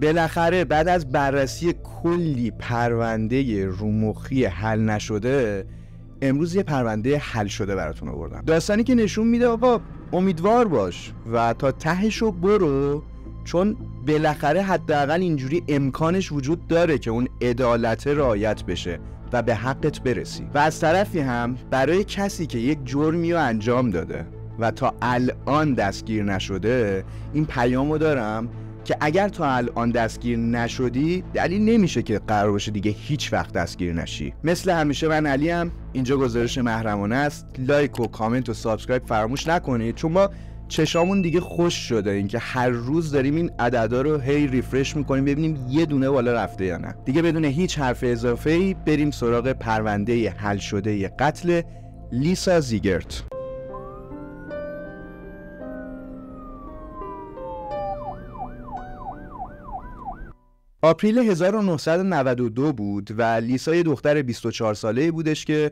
بالاخره بعد از بررسی کلی پرونده رومخی حل نشده امروز یه پرونده حل شده براتون آوردم داستانی که نشون میده آقا امیدوار باش و تا تهش رو برو چون بالاخره حداقل اینجوری امکانش وجود داره که اون عدالت رعایت بشه و به حقت برسی و از طرفی هم برای کسی که یک جرمی رو انجام داده و تا الان دستگیر نشده این پیامو دارم که اگر تا الان دستگیر نشدی دلیل نمیشه که قرار باشه دیگه هیچ وقت دستگیر نشی مثل همیشه من علی هم اینجا گزارش محرمانه است لایک و کامنت و سابسکرایب فراموش نکنید چون ما چشامون دیگه خوش شده که هر روز داریم این عددا رو هی ریفرش میکنیم ببینیم یه دونه بالا رفته یا نه دیگه بدون هیچ حرف اضافه ای بریم سراغ پرونده حل شده قتل لیسا زیگرت آپریل 1992 بود و لیسا یه دختر 24 ساله بودش که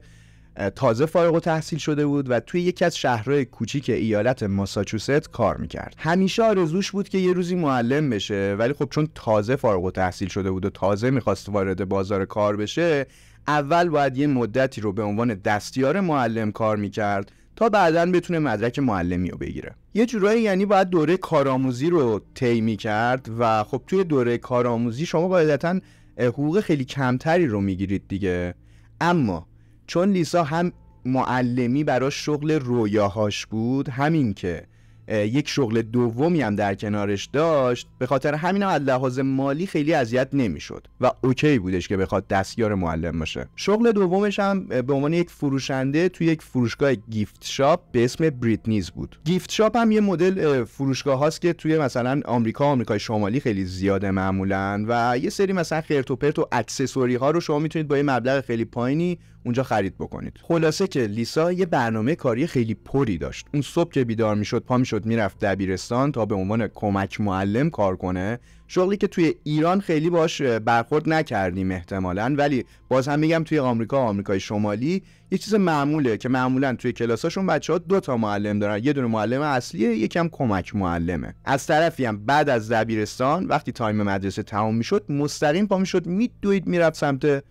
تازه فارغ و تحصیل شده بود و توی یکی از شهرهای کوچیک ایالت ماساچوست کار میکرد همیشه آرزوش بود که یه روزی معلم بشه ولی خب چون تازه فارغ و تحصیل شده بود و تازه میخواست وارد بازار کار بشه اول باید یه مدتی رو به عنوان دستیار معلم کار میکرد تا بعدا بتونه مدرک معلمی رو بگیره یه جورایی یعنی باید دوره کارآموزی رو طی کرد و خب توی دوره کارآموزی شما قاعدتا حقوق خیلی کمتری رو میگیرید دیگه اما چون لیسا هم معلمی برای شغل رویاهاش بود همین که یک شغل دومی هم در کنارش داشت به خاطر همین از لحاظ مالی خیلی اذیت نمیشد و اوکی بودش که بخواد دستیار معلم باشه شغل دومش هم به عنوان یک فروشنده توی یک فروشگاه گیفت شاپ به اسم بریتنیز بود گیفت شاپ هم یه مدل فروشگاه هاست که توی مثلا آمریکا آمریکای شمالی خیلی زیاده معمولا و یه سری مثلا خرت و پرت و اکسسوری ها رو شما میتونید با یه مبلغ خیلی پایینی اونجا خرید بکنید خلاصه که لیسا یه برنامه کاری خیلی پری داشت اون صبح که بیدار میشد پا میشد میرفت دبیرستان تا به عنوان کمک معلم کار کنه شغلی که توی ایران خیلی باش برخورد نکردیم احتمالا ولی باز هم میگم توی آمریکا آمریکای شمالی یه چیز معموله که معمولا توی کلاساشون بچه ها دو تا معلم دارن یه دونه معلم اصلیه یکم کمک معلمه از طرفی هم بعد از دبیرستان وقتی تایم مدرسه تمام میشد مستقیم پا میشد میدوید میرفت سمت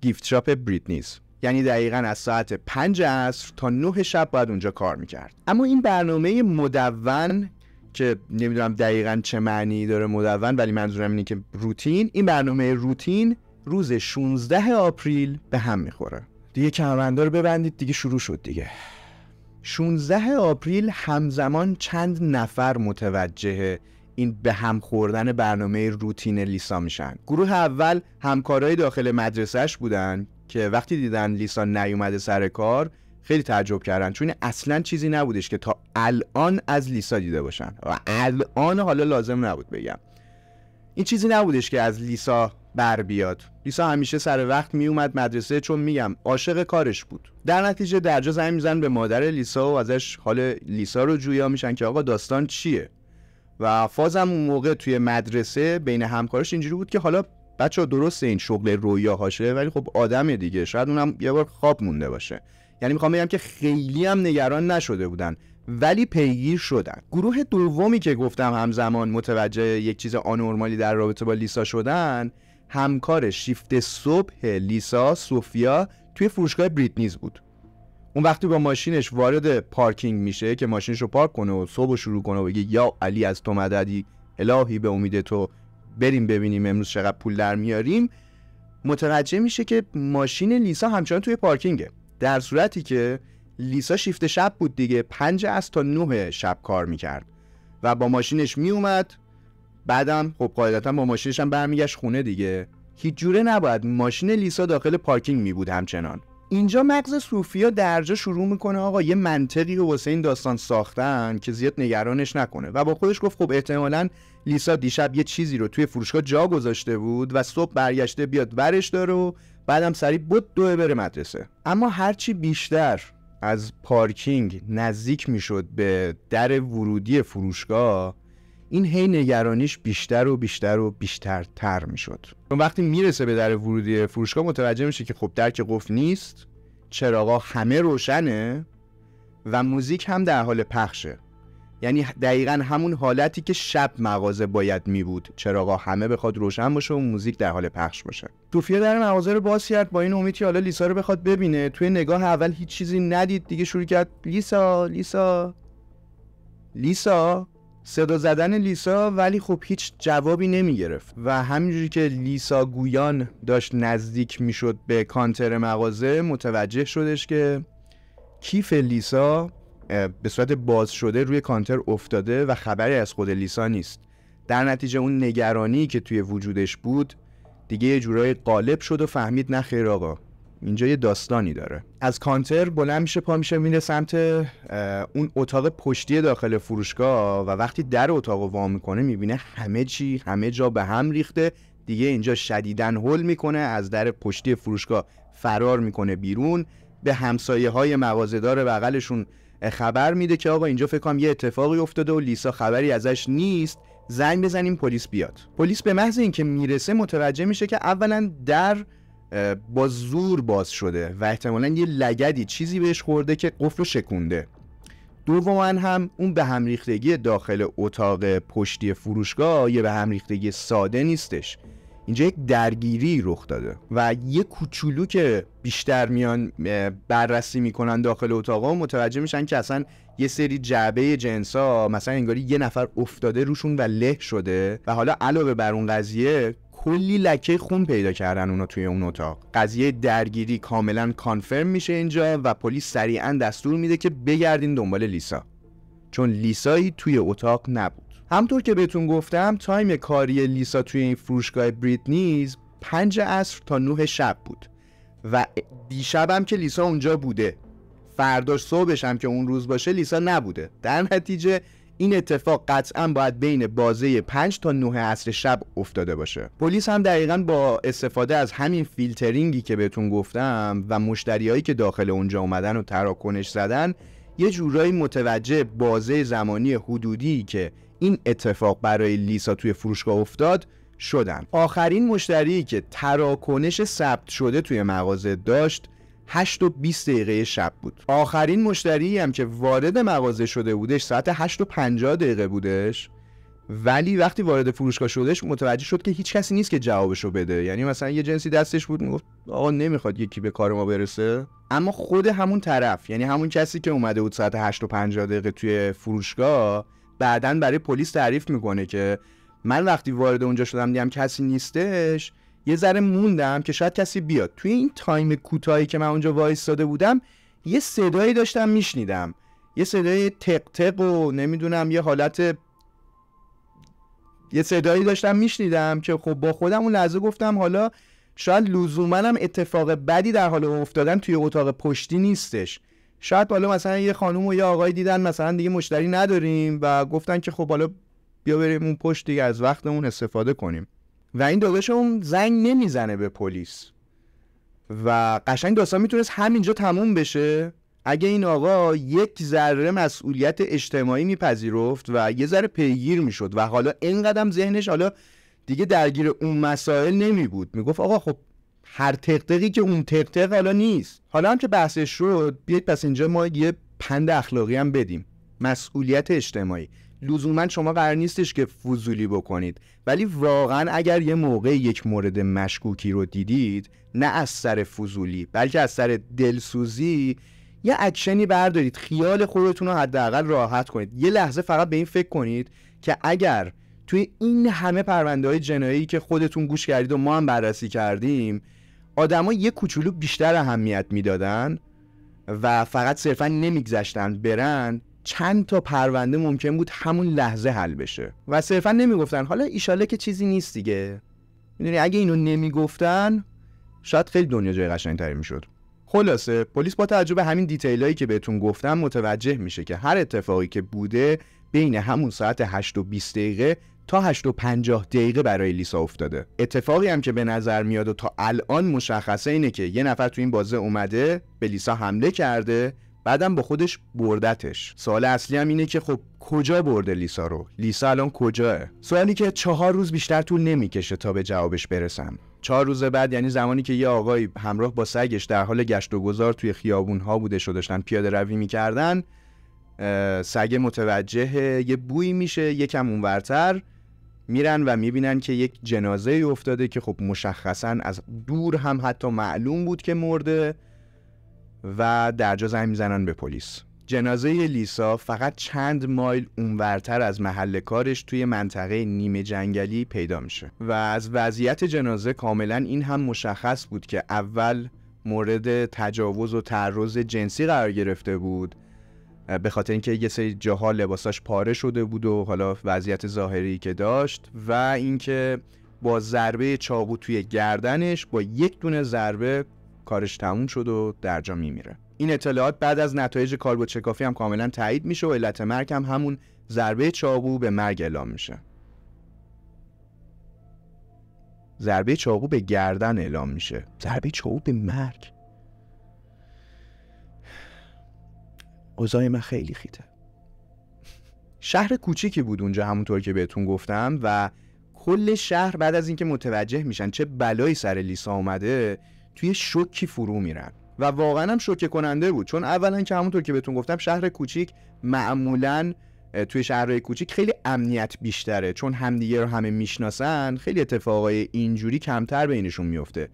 گیفت شاپ بریتنیز یعنی دقیقا از ساعت 5 عصر تا 9 شب باید اونجا کار میکرد اما این برنامه مدون که نمیدونم دقیقا چه معنی داره مدون ولی منظورم اینه که روتین این برنامه روتین روز 16 آپریل به هم میخوره دیگه کمربنده رو ببندید دیگه شروع شد دیگه 16 آپریل همزمان چند نفر متوجه این به هم خوردن برنامه روتین لیسا میشن گروه اول همکارای داخل مدرسهش بودن که وقتی دیدن لیسا نیومده سر کار خیلی تعجب کردن چون اصلا چیزی نبودش که تا الان از لیسا دیده باشن و الان حالا لازم نبود بگم این چیزی نبودش که از لیسا بر بیاد لیسا همیشه سر وقت می مدرسه چون میگم عاشق کارش بود در نتیجه درجا زنگ میزن به مادر لیسا و ازش حال لیسا رو جویا میشن که آقا داستان چیه و فازم اون موقع توی مدرسه بین همکارش اینجوری بود که حالا بچه درست این شغل هاشه ولی خب آدمه دیگه شاید اونم یه بار خواب مونده باشه یعنی میخوام بگم که خیلی هم نگران نشده بودن ولی پیگیر شدن گروه دومی که گفتم همزمان متوجه یک چیز آنورمالی در رابطه با لیسا شدن همکار شیفت صبح لیسا سوفیا توی فروشگاه بریتنیز بود اون وقتی با ماشینش وارد پارکینگ میشه که ماشینش رو پارک کنه و صبح شروع کنه و بگه یا علی از تو مددی الهی به امید تو بریم ببینیم امروز چقدر پول در میاریم متوجه میشه که ماشین لیسا همچنان توی پارکینگه در صورتی که لیسا شیفت شب بود دیگه پنج از تا نه شب کار میکرد و با ماشینش میومد بعدم خب قاعدتا با ماشینش هم برمیگشت خونه دیگه هیچ جوره نباید ماشین لیسا داخل پارکینگ می همچنان اینجا مغز صوفیا درجا شروع میکنه آقا یه منطقی رو واسه این داستان ساختن که زیاد نگرانش نکنه و با خودش گفت خب احتمالا لیسا دیشب یه چیزی رو توی فروشگاه جا گذاشته بود و صبح برگشته بیاد ورش داره و بعدم سریع بود دوه بره مدرسه اما هرچی بیشتر از پارکینگ نزدیک میشد به در ورودی فروشگاه این هی نگرانیش بیشتر و بیشتر و بیشتر تر میشد چون وقتی میرسه به در ورودی فروشگاه متوجه میشه که خب درک قفل نیست چراغا همه روشنه و موزیک هم در حال پخشه یعنی دقیقا همون حالتی که شب مغازه باید می بود چراغا همه بخواد روشن باشه و موزیک در حال پخش باشه توفیه در مغازه رو باز کرد با این امید حالا لیسا رو بخواد ببینه توی نگاه اول هیچ چیزی ندید دیگه شروع کرد لیسا لیسا لیسا صدا زدن لیسا ولی خب هیچ جوابی نمی گرفت و همینجوری که لیسا گویان داشت نزدیک میشد به کانتر مغازه متوجه شدش که کیف لیسا به صورت باز شده روی کانتر افتاده و خبری از خود لیسا نیست در نتیجه اون نگرانی که توی وجودش بود دیگه یه جورایی قالب شد و فهمید نه خیر آقا اینجا یه داستانی داره از کانتر بلند میشه پا میشه میره سمت اون اتاق پشتی داخل فروشگاه و وقتی در اتاق وا میکنه میبینه همه چی همه جا به هم ریخته دیگه اینجا شدیدن هل میکنه از در پشتی فروشگاه فرار میکنه بیرون به همسایه های مغازدار بغلشون خبر میده که آقا اینجا فکر کنم یه اتفاقی افتاده و لیسا خبری ازش نیست زنگ بزنیم پلیس بیاد پلیس به محض اینکه میرسه متوجه میشه که اولا در با زور باز شده و احتمالا یه لگدی چیزی بهش خورده که قفل رو شکونده دوما هم اون به ریختگی داخل اتاق پشتی فروشگاه یه به ریختگی ساده نیستش اینجا یک درگیری رخ داده و یه کوچولو که بیشتر میان بررسی میکنن داخل اتاقا متوجه میشن که اصلا یه سری جعبه جنسا مثلا انگاری یه نفر افتاده روشون و له شده و حالا علاوه بر اون قضیه کلی لکه خون پیدا کردن اونا توی اون اتاق قضیه درگیری کاملا کانفرم میشه اینجا و پلیس سریعا دستور میده که بگردین دنبال لیسا چون لیسایی توی اتاق نبود همطور که بهتون گفتم تایم کاری لیسا توی این فروشگاه بریتنیز پنج عصر تا نه شب بود و دیشب هم که لیسا اونجا بوده فرداش صبحش هم که اون روز باشه لیسا نبوده در نتیجه این اتفاق قطعا باید بین بازه 5 تا 9 عصر شب افتاده باشه پلیس هم دقیقا با استفاده از همین فیلترینگی که بهتون گفتم و مشتریایی که داخل اونجا اومدن و تراکنش زدن یه جورایی متوجه بازه زمانی حدودی که این اتفاق برای لیسا توی فروشگاه افتاد شدن آخرین مشتری که تراکنش ثبت شده توی مغازه داشت 8 و 20 دقیقه شب بود آخرین مشتری هم که وارد مغازه شده بودش ساعت 8 و 50 دقیقه بودش ولی وقتی وارد فروشگاه شدش متوجه شد که هیچ کسی نیست که جوابشو بده یعنی مثلا یه جنسی دستش بود میگفت آقا نمیخواد یکی به کار ما برسه اما خود همون طرف یعنی همون کسی که اومده بود ساعت 8 و 50 دقیقه توی فروشگاه بعدا برای پلیس تعریف میکنه که من وقتی وارد اونجا شدم دیدم کسی نیستش یه ذره موندم که شاید کسی بیاد توی این تایم کوتاهی که من اونجا وایستاده بودم یه صدایی داشتم میشنیدم یه صدای تق تق و نمیدونم یه حالت یه صدایی داشتم میشنیدم که خب با خودم اون لحظه گفتم حالا شاید لزومنم اتفاق بدی در حال افتادن توی اتاق پشتی نیستش شاید حالا مثلا یه خانم و یه آقای دیدن مثلا دیگه مشتری نداریم و گفتن که خب حالا بیا بریم اون پشت دیگه از وقتمون استفاده کنیم و این داداش اون زنگ نمیزنه به پلیس و قشنگ داستان میتونست همینجا تموم بشه اگه این آقا یک ذره مسئولیت اجتماعی میپذیرفت و یه ذره پیگیر میشد و حالا اینقدر ذهنش حالا دیگه درگیر اون مسائل نمی بود میگفت آقا خب هر تقتقی که اون تقتق حالا نیست حالا هم که بحثش شد بیاید پس اینجا ما یه پند اخلاقی هم بدیم مسئولیت اجتماعی لزوما شما قرار نیستش که فضولی بکنید ولی واقعا اگر یه موقع یک مورد مشکوکی رو دیدید نه از سر فضولی بلکه از سر دلسوزی یه اکشنی بردارید خیال خودتون رو حداقل راحت کنید یه لحظه فقط به این فکر کنید که اگر توی این همه پرونده های جنایی که خودتون گوش کردید و ما هم بررسی کردیم آدما یه کوچولو بیشتر اهمیت میدادن و فقط صرفا نمیگذشتن برن چند تا پرونده ممکن بود همون لحظه حل بشه و صرفا نمیگفتن حالا ایشاله که چیزی نیست دیگه میدونی اگه اینو نمیگفتن شاید خیلی دنیا جای قشنگتری میشد خلاصه پلیس با توجه به همین دیتیلایی که بهتون گفتم متوجه میشه که هر اتفاقی که بوده بین همون ساعت 8 و 20 دقیقه تا 8 و 50 دقیقه برای لیسا افتاده اتفاقی هم که به نظر میاد و تا الان مشخصه اینه که یه نفر تو این بازه اومده به لیسا حمله کرده بعدم با خودش بردتش سوال اصلی هم اینه که خب کجا برده لیسا رو لیسا الان کجاه سوالی که چهار روز بیشتر طول نمیکشه تا به جوابش برسم چهار روز بعد یعنی زمانی که یه آقای همراه با سگش در حال گشت و گذار توی خیابون ها بوده شده داشتن پیاده روی میکردن سگ متوجه یه بوی میشه یکم اونورتر میرن و میبینن که یک جنازه افتاده که خب مشخصا از دور هم حتی معلوم بود که مرده و جا زنگ میزنن به پلیس جنازه لیسا فقط چند مایل اونورتر از محل کارش توی منطقه نیمه جنگلی پیدا میشه و از وضعیت جنازه کاملا این هم مشخص بود که اول مورد تجاوز و تعرض جنسی قرار گرفته بود به خاطر اینکه یه سری جاها لباساش پاره شده بود و حالا وضعیت ظاهری که داشت و اینکه با ضربه چاقو توی گردنش با یک دونه ضربه کارش تموم شد و در درجا میمیره این اطلاعات بعد از نتایج کاربد شکافی هم کاملا تایید میشه و علت مرگ هم همون ضربه چاقو به مرگ اعلام میشه ضربه چاقو به گردن اعلام میشه ضربه چاقو به مرگ اوضاع من خیلی خیته شهر کوچیکی بود اونجا همونطور که بهتون گفتم و کل شهر بعد از اینکه متوجه میشن چه بلایی سر لیسا اومده توی شوکی فرو میرن و واقعا هم شوکه کننده بود چون اولا که همونطور که بهتون گفتم شهر کوچیک معمولا توی شهرهای کوچیک خیلی امنیت بیشتره چون همدیگه رو همه میشناسن خیلی اتفاقای اینجوری کمتر بینشون میفته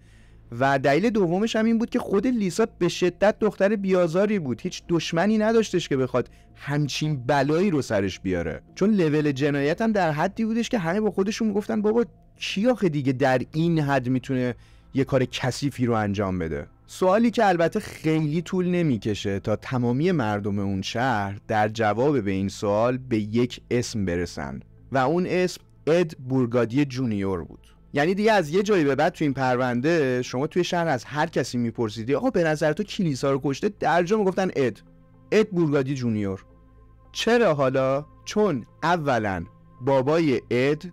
و دلیل دومش هم این بود که خود لیسا به شدت دختر بیازاری بود هیچ دشمنی نداشتش که بخواد همچین بلایی رو سرش بیاره چون لول جنایت در حدی بودش که همه با خودشون میگفتن بابا کی آخه دیگه در این حد میتونه یه کار کثیفی رو انجام بده سوالی که البته خیلی طول نمیکشه تا تمامی مردم اون شهر در جواب به این سوال به یک اسم برسن و اون اسم اد بورگادی جونیور بود یعنی دیگه از یه جایی به بعد تو این پرونده شما توی شهر از هر کسی میپرسیدی آقا به نظر تو کلیسا رو کشته درجا میگفتن اد اد بورگادی جونیور چرا حالا چون اولا بابای اد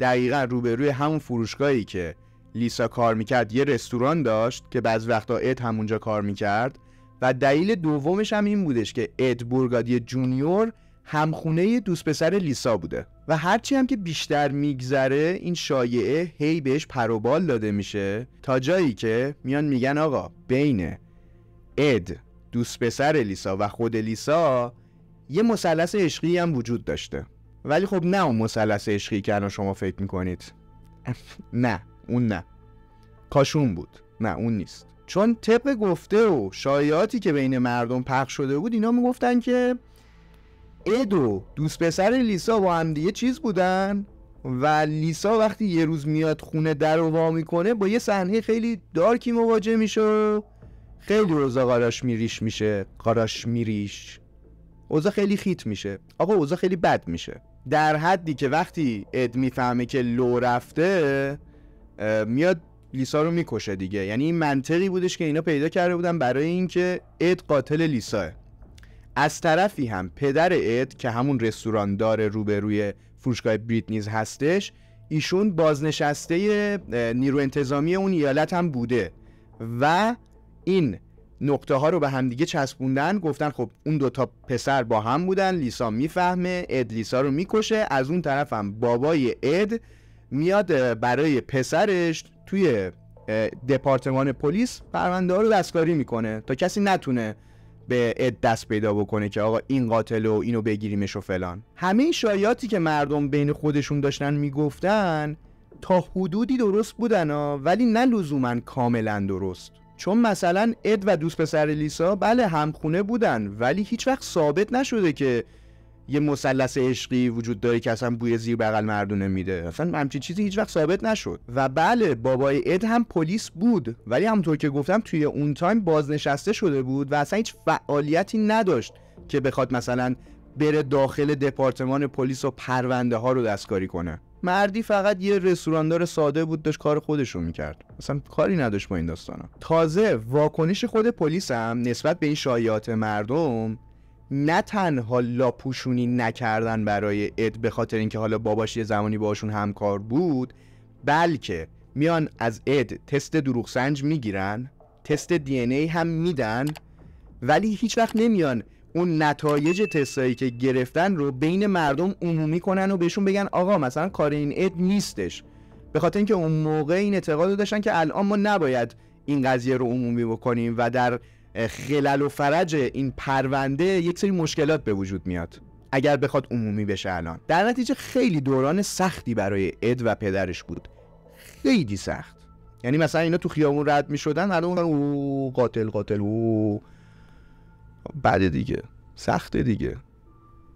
دقیقا روبروی همون فروشگاهی که لیسا کار میکرد یه رستوران داشت که بعض وقتا اد همونجا کار میکرد و دلیل دومش هم این بودش که اد بورگادی جونیور همخونه دوست پسر لیسا بوده و هرچی هم که بیشتر میگذره این شایعه هی بهش پروبال داده میشه تا جایی که میان میگن آقا بین اد دوست پسر لیسا و خود لیسا یه مثلث عشقی هم وجود داشته ولی خب نه اون مثلث عشقی که الان شما فکر میکنید نه اون نه کاشون بود نه اون نیست چون طبق گفته و شایعاتی که بین مردم پخش شده بود اینا میگفتن که ادو دوست پسر لیسا با هم دیگه چیز بودن و لیسا وقتی یه روز میاد خونه در رو وا میکنه با یه صحنه خیلی دارکی مواجه میشه خیلی روزا قاراش میریش میشه قاراش میریش اوزا خیلی خیت میشه آقا اوزا خیلی بد میشه در حدی که وقتی اد میفهمه که لو رفته میاد لیسا رو میکشه دیگه یعنی این منطقی بودش که اینا پیدا کرده بودن برای اینکه اد قاتل لیساه از طرفی هم پدر اد که همون رستوران داره روبروی فروشگاه بریتنیز هستش ایشون بازنشسته نیرو انتظامی اون ایالت هم بوده و این نقطه ها رو به هم دیگه چسبوندن گفتن خب اون دوتا پسر با هم بودن لیسا میفهمه اد لیسا رو میکشه از اون طرف هم بابای اد میاد برای پسرش توی دپارتمان پلیس پرونده رو دستکاری میکنه تا کسی نتونه به اد دست پیدا بکنه که آقا این قاتل و اینو بگیریمش و فلان همه این شایعاتی که مردم بین خودشون داشتن میگفتن تا حدودی درست بودن ها ولی نه لزوما کاملا درست چون مثلا اد و دوست پسر لیسا بله همخونه بودن ولی هیچ وقت ثابت نشده که یه مثلث عشقی وجود داره که اصلا بوی زیر بغل مردونه میده اصلا همچین چیزی هیچ وقت ثابت نشد و بله بابای اد هم پلیس بود ولی همونطور که گفتم توی اون تایم بازنشسته شده بود و اصلا هیچ فعالیتی نداشت که بخواد مثلا بره داخل دپارتمان پلیس و پرونده ها رو دستکاری کنه مردی فقط یه رستوراندار ساده بود داشت کار خودش رو میکرد اصلا کاری نداشت با این داستانا تازه واکنش خود پلیس هم نسبت به این شایعات مردم نه تنها لاپوشونی نکردن برای اد به خاطر اینکه حالا باباش یه زمانی باشون همکار بود بلکه میان از اد تست دروغ سنج میگیرن تست دی ای هم میدن ولی هیچ وقت نمیان اون نتایج تستایی که گرفتن رو بین مردم عمومی کنن و بهشون بگن آقا مثلا کار این اد نیستش به خاطر اینکه اون موقع این اعتقاد داشتن که الان ما نباید این قضیه رو عمومی بکنیم و در خلل و فرج این پرونده یک سری مشکلات به وجود میاد اگر بخواد عمومی بشه الان در نتیجه خیلی دوران سختی برای اد و پدرش بود خیلی سخت یعنی مثلا اینا تو خیابون رد میشدن الان او قاتل قاتل او خب، بعد دیگه سخته دیگه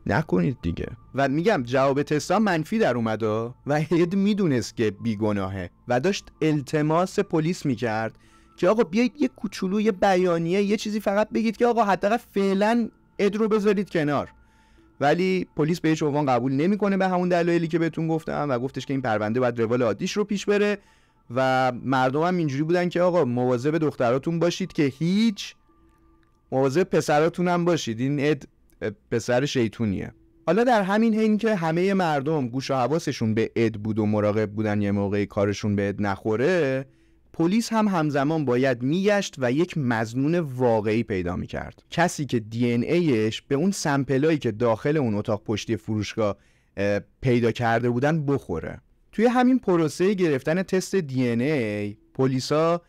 نکنید دیگه و میگم جواب تستا منفی در اومد و اد میدونست که بیگناهه و داشت التماس پلیس میکرد که آقا بیایید یه کوچولو یه بیانیه یه چیزی فقط بگید که آقا حداقل فعلا اد رو بذارید کنار ولی پلیس به هیچ عنوان قبول نمیکنه به همون دلایلی که بهتون گفتم و گفتش که این پرونده باید روال عادیش رو پیش بره و مردم هم اینجوری بودن که آقا مواظب دختراتون باشید که هیچ مواظب پسراتون هم باشید این اد پسر شیطونیه حالا در همین حین که همه مردم گوش و حواسشون به اد بود و مراقب بودن یه موقعی کارشون به اد نخوره پلیس هم همزمان باید میگشت و یک مزنون واقعی پیدا میکرد کسی که دی ایش به اون سمپلایی که داخل اون اتاق پشتی فروشگاه پیدا کرده بودن بخوره توی همین پروسه گرفتن تست دی ای پلیسا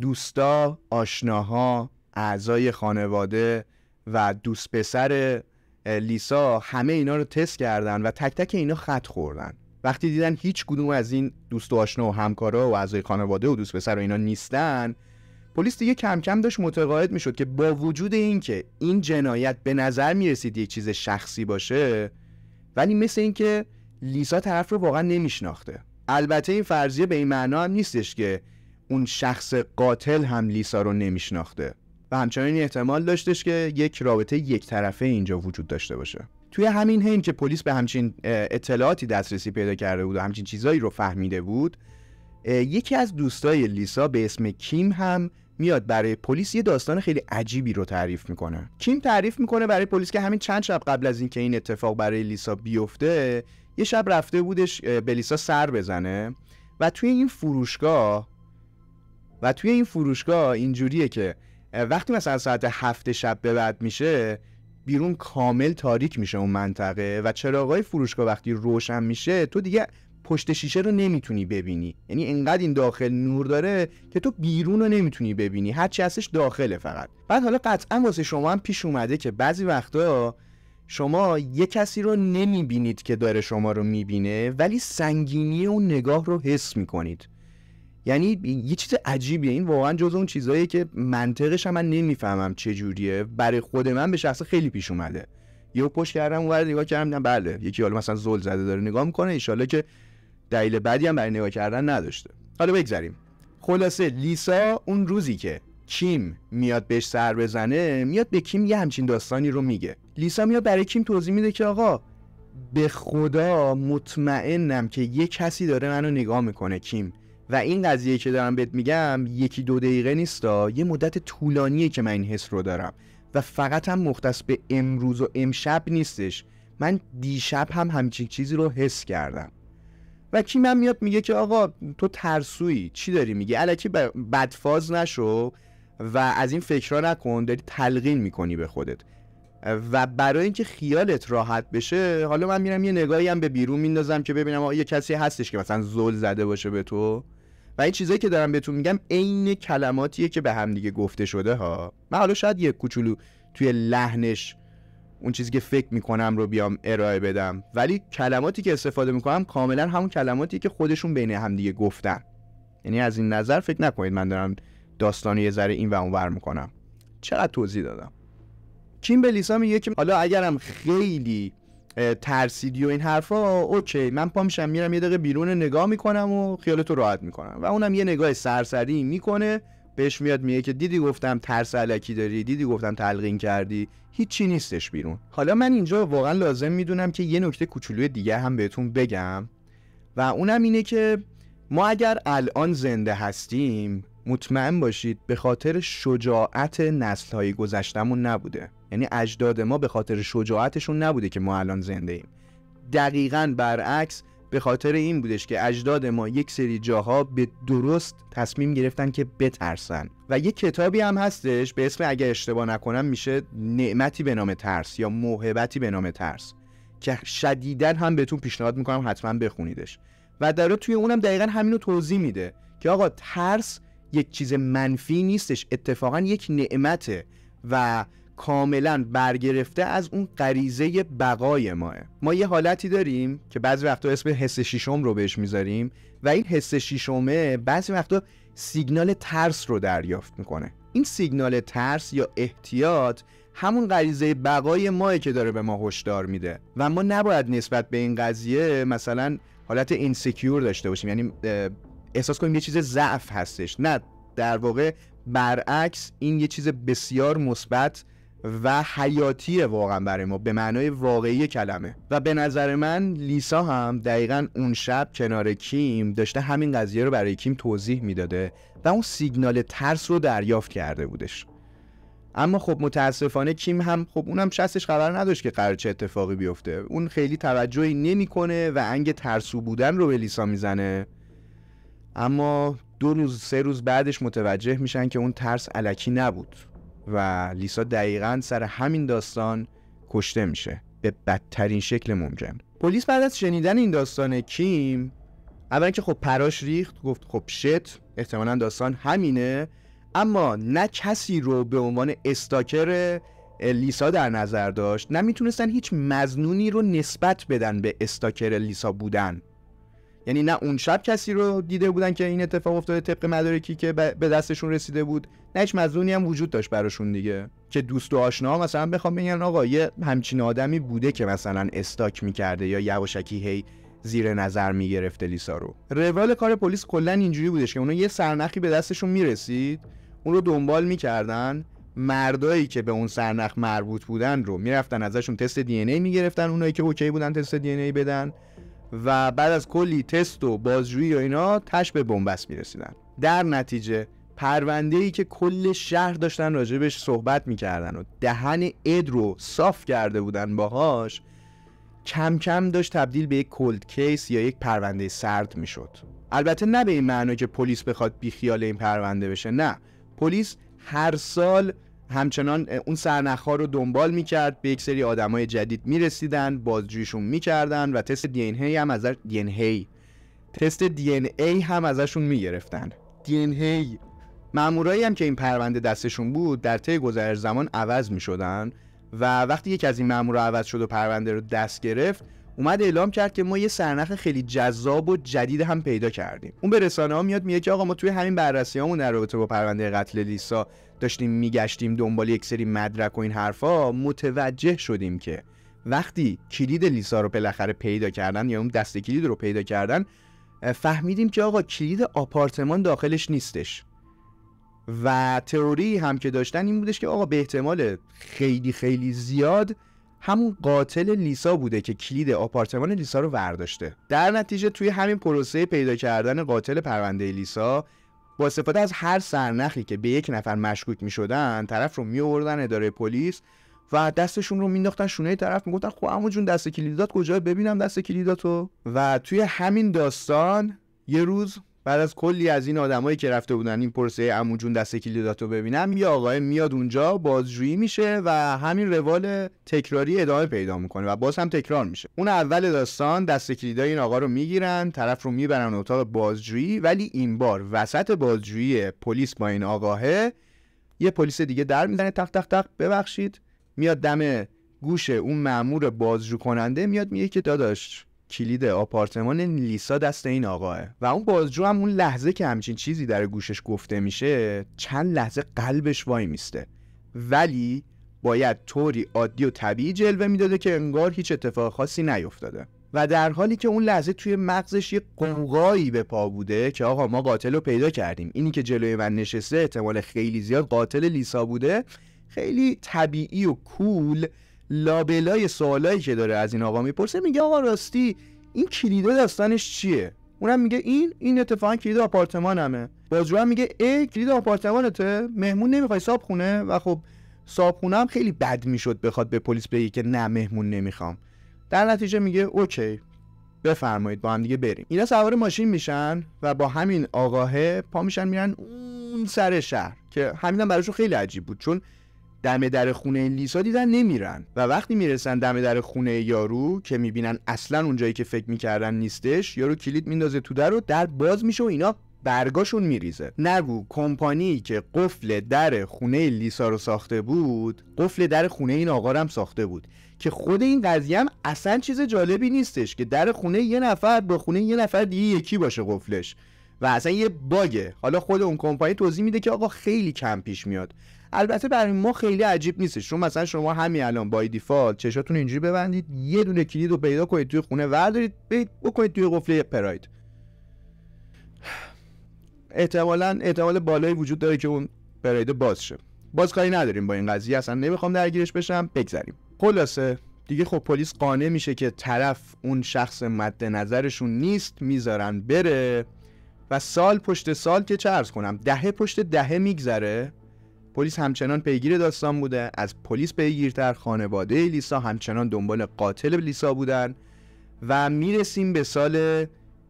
دوستا، آشناها، اعضای خانواده و دوست پسر لیسا همه اینا رو تست کردن و تک تک اینا خط خوردن وقتی دیدن هیچ کدوم از این دوست و آشنا و همکارا و اعضای خانواده و دوست پسر و اینا نیستن پلیس دیگه کم کم داشت متقاعد میشد که با وجود اینکه این جنایت به نظر میرسید یک چیز شخصی باشه ولی مثل اینکه لیسا طرف رو واقعا نمیشناخته البته این فرضیه به این معنا هم نیستش که اون شخص قاتل هم لیسا رو نمیشناخته و همچنین احتمال داشتش که یک رابطه یک طرفه اینجا وجود داشته باشه توی همین حین که پلیس به همچین اطلاعاتی دسترسی پیدا کرده بود و همچین چیزایی رو فهمیده بود یکی از دوستای لیسا به اسم کیم هم میاد برای پلیس یه داستان خیلی عجیبی رو تعریف میکنه کیم تعریف میکنه برای پلیس که همین چند شب قبل از اینکه این اتفاق برای لیسا بیفته یه شب رفته بودش به لیسا سر بزنه و توی این فروشگاه و توی این فروشگاه اینجوریه که وقتی مثلا ساعت هفت شب به بعد میشه بیرون کامل تاریک میشه اون منطقه و چراغای فروشگاه وقتی روشن میشه تو دیگه پشت شیشه رو نمیتونی ببینی یعنی انقدر این داخل نور داره که تو بیرون رو نمیتونی ببینی هرچی ازش داخله فقط بعد حالا قطعا واسه شما هم پیش اومده که بعضی وقتا شما یه کسی رو نمیبینید که داره شما رو میبینه ولی سنگینی اون نگاه رو حس میکنید یعنی یه چیز عجیبیه این واقعا جز اون چیزهایی که منطقش هم من نمیفهمم چه جوریه برای خود من به شخص خیلی پیش اومده یه پشت کردم اون نگاه کردم بله یکی حالا مثلا زل زده داره نگاه میکنه ایشالا که دلیل بدی هم برای نگاه کردن نداشته حالا بگذریم خلاصه لیسا اون روزی که کیم میاد بهش سر بزنه میاد به کیم یه همچین داستانی رو میگه لیسا میاد برای کیم توضیح میده که آقا به خدا مطمئنم که یه کسی داره منو نگاه میکنه کیم و این قضیه که دارم بهت میگم یکی دو دقیقه نیستا یه مدت طولانیه که من این حس رو دارم و فقط هم مختص به امروز و امشب نیستش من دیشب هم همچین چیزی رو حس کردم و کی من میاد میگه که آقا تو ترسویی چی داری میگه الکی بدفاز نشو و از این فکرها نکن داری تلقین میکنی به خودت و برای اینکه خیالت راحت بشه حالا من میرم یه نگاهی هم به بیرون میندازم که ببینم آقا یه کسی هستش که مثلا زل زده باشه به تو و این چیزایی که دارم بهتون میگم عین کلماتیه که به هم دیگه گفته شده ها من حالا شاید یه کوچولو توی لحنش اون چیزی که فکر میکنم رو بیام ارائه بدم ولی کلماتی که استفاده میکنم کاملا همون کلماتیه که خودشون بین همدیگه گفتن یعنی از این نظر فکر نکنید من دارم داستانی یه ذره این و اونور میکنم چقدر توضیح دادم کیم به لیسا میگه که حالا اگرم خیلی ترسیدی و این حرفا اوکی من پا میشم میرم یه دقیقه بیرون نگاه میکنم و خیالتو راحت میکنم و اونم یه نگاه سرسری میکنه بهش میاد میگه که دیدی گفتم ترس علکی داری دیدی گفتم تلقین کردی هیچی نیستش بیرون حالا من اینجا واقعا لازم میدونم که یه نکته کوچولوی دیگه هم بهتون بگم و اونم اینه که ما اگر الان زنده هستیم مطمئن باشید به خاطر شجاعت نسل های گذشتمون نبوده یعنی اجداد ما به خاطر شجاعتشون نبوده که ما الان زنده ایم دقیقا برعکس به خاطر این بودش که اجداد ما یک سری جاها به درست تصمیم گرفتن که بترسن و یک کتابی هم هستش به اسم اگر اشتباه نکنم میشه نعمتی به نام ترس یا موهبتی به نام ترس که شدیدا هم بهتون پیشنهاد میکنم حتما بخونیدش و در توی اونم دقیقا همینو توضیح میده که آقا ترس یک چیز منفی نیستش اتفاقا یک نعمته و کاملا برگرفته از اون غریزه بقای ماه ما یه حالتی داریم که بعضی وقتا اسم حس شیشم رو بهش میذاریم و این حس شیشمه بعضی وقتا سیگنال ترس رو دریافت میکنه این سیگنال ترس یا احتیاط همون غریزه بقای ماه که داره به ما هشدار میده و ما نباید نسبت به این قضیه مثلا حالت اینسکیور داشته باشیم یعنی احساس کنیم یه چیز ضعف هستش نه در واقع برعکس این یه چیز بسیار مثبت و حیاتیه واقعا برای ما به معنای واقعی کلمه و به نظر من لیسا هم دقیقا اون شب کنار کیم داشته همین قضیه رو برای کیم توضیح میداده و اون سیگنال ترس رو دریافت کرده بودش اما خب متاسفانه کیم هم خب اونم شستش خبر نداشت که قرار چه اتفاقی بیفته اون خیلی توجهی نمیکنه و انگ ترسو بودن رو به لیسا میزنه اما دو روز سه روز بعدش متوجه میشن که اون ترس علکی نبود و لیسا دقیقا سر همین داستان کشته میشه به بدترین شکل ممکن پلیس بعد از شنیدن این داستان کیم اول که خب پراش ریخت گفت خب شت احتمالا داستان همینه اما نه کسی رو به عنوان استاکر لیسا در نظر داشت نه میتونستن هیچ مزنونی رو نسبت بدن به استاکر لیسا بودن یعنی نه اون شب کسی رو دیده بودن که این اتفاق افتاده طبق مدارکی که به دستشون رسیده بود نه هیچ مظنونی هم وجود داشت براشون دیگه که دوست و آشنا مثلا بخوام بگن آقا یه همچین آدمی بوده که مثلا استاک میکرده یا یواشکی هی زیر نظر میگرفته لیسا رو روال کار پلیس کلا اینجوری بودش که اونا یه سرنخی به دستشون میرسید اون رو دنبال میکردن مردایی که به اون سرنخ مربوط بودن رو میرفتن ازشون تست دی ای میگرفتن اونایی که اوکی بودن تست دی ای بدن و بعد از کلی تست و بازجویی و اینا تش به بنبست میرسیدن در نتیجه پرونده ای که کل شهر داشتن راجبش صحبت میکردن و دهن اد رو صاف کرده بودن باهاش کم کم داشت تبدیل به یک کلد کیس یا یک پرونده سرد میشد البته نه به این معنی که پلیس بخواد بیخیال این پرونده بشه نه پلیس هر سال همچنان اون سرنخ رو دنبال میکرد به یک سری آدمای جدید میرسیدن بازجویشون میکردن و تست دی هی هم از دی تست دی ای هم ازشون میگرفتن دی هی مامورایی هم که این پرونده دستشون بود در طی گذر زمان عوض میشدن و وقتی یکی از این مامورا عوض شد و پرونده رو دست گرفت اومد اعلام کرد که ما یه سرنخ خیلی جذاب و جدید هم پیدا کردیم اون به رسانه ها میاد میگه که آقا ما توی همین بررسیامون در رابطه با پرونده قتل لیسا داشتیم میگشتیم دنبال یک سری مدرک و این حرفا متوجه شدیم که وقتی کلید لیسا رو بالاخره پیدا کردن یا اون دست کلید رو پیدا کردن فهمیدیم که آقا کلید آپارتمان داخلش نیستش و تروری هم که داشتن این بودش که آقا به احتمال خیلی خیلی زیاد همون قاتل لیسا بوده که کلید آپارتمان لیسا رو ورداشته در نتیجه توی همین پروسه پیدا کردن قاتل پرونده لیسا با استفاده از هر سرنخی که به یک نفر مشکوک می شدن طرف رو می آوردن اداره پلیس و دستشون رو مینداختن شونه طرف میگفتن خب عمو جون دست کلیدات کجا ببینم دست کلیداتو و توی همین داستان یه روز بعد از کلی از این آدمایی که رفته بودن این پرسه اموجون جون دست کلیداتو ببینم یه آقای میاد اونجا بازجویی میشه و همین روال تکراری ادامه پیدا میکنه و باز هم تکرار میشه اون اول داستان دست کلیدای این آقا رو میگیرن طرف رو میبرن اتاق بازجویی ولی این بار وسط بازجویی پلیس با این آقاهه یه پلیس دیگه در میزنه تخت تخت تخت ببخشید میاد دم گوش اون مامور بازجو کننده میاد میگه که داداش کلید آپارتمان لیسا دست این آقاه و اون بازجو هم اون لحظه که همچین چیزی در گوشش گفته میشه چند لحظه قلبش وای میسته ولی باید طوری عادی و طبیعی جلوه میداده که انگار هیچ اتفاق خاصی نیفتاده و در حالی که اون لحظه توی مغزش یه قوقایی به پا بوده که آقا ما قاتل رو پیدا کردیم اینی که جلوی من نشسته احتمال خیلی زیاد قاتل لیسا بوده خیلی طبیعی و کول لابلای سوالایی که داره از این آقا میپرسه میگه آقا راستی این کلیده داستانش چیه اونم میگه این این اتفاقا کلید آپارتمانمه هم میگه ای کلید آپارتمانته مهمون نمیخوای صاحب خونه و خب صاحب هم خیلی بد میشد بخواد به پلیس بگه که نه مهمون نمیخوام در نتیجه میگه اوکی بفرمایید با هم دیگه بریم اینا سوار ماشین میشن و با همین آقاهه پا میشن میرن اون سر شهر که همینا براشون خیلی عجیب بود چون دم در خونه لیسا دیدن نمیرن و وقتی میرسن دم در خونه یارو که میبینن اصلا اونجایی که فکر میکردن نیستش یارو کلید میندازه تو در و در باز میشه و اینا برگاشون میریزه نگو کمپانی که قفل در خونه لیسا رو ساخته بود قفل در خونه این آقا هم ساخته بود که خود این قضیه هم اصلا چیز جالبی نیستش که در خونه یه نفر با خونه یه نفر دیگه یکی باشه قفلش و اصلا یه باگه حالا خود اون کمپانی توضیح میده که آقا خیلی کم پیش میاد البته برای ما خیلی عجیب نیستش شما مثلا شما همین الان بای دیفالت چشاتون اینجوری ببندید یه دونه کلید رو پیدا کنید توی خونه وردارید برید بکنید توی قفله پراید احتمالا احتمال بالایی وجود داره که اون پراید باز شه باز کاری نداریم با این قضیه اصلا نمیخوام درگیرش بشم بگذریم خلاصه دیگه خب پلیس قانع میشه که طرف اون شخص مد نظرشون نیست میذارن بره و سال پشت سال که چرز کنم دهه پشت دهه میگذره پلیس همچنان پیگیر داستان بوده از پلیس پیگیرتر خانواده لیسا همچنان دنبال قاتل لیسا بودن و میرسیم به سال